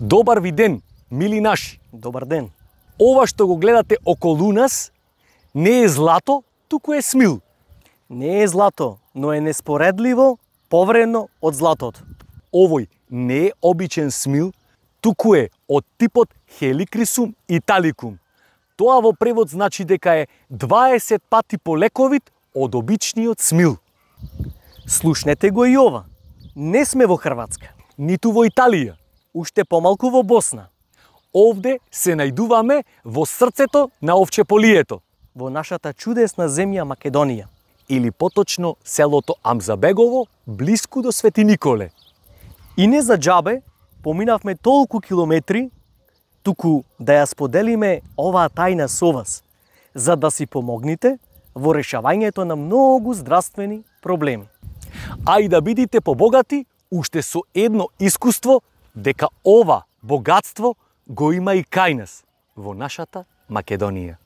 Добар ви ден, мили наши. Добар ден. Ова што го гледате околу нас не е злато, туку е смил. Не е злато, но е неспоредливо поврено од златот. Овој не е обичен смил, туку е од типот хеликрисум италикум. Тоа во превод значи дека е 20 пати полековит од обичниот смил. Слушнете го и ова. Не сме во Хрватска, ниту во Италија, уште помалку во Босна. Овде се најдуваме во срцето на Овчеполието, во нашата чудесна земја Македонија, или поточно селото Амзабегово, близко до Свети Николе. И не за джабе, поминавме толку километри, туку да ја споделиме оваа тајна со вас, за да си помогнете во решавањето на многу здравствени проблеми. А и да бидите побогати уште со едно искуство дека ова богатство го има и кај нас во нашата Македонија.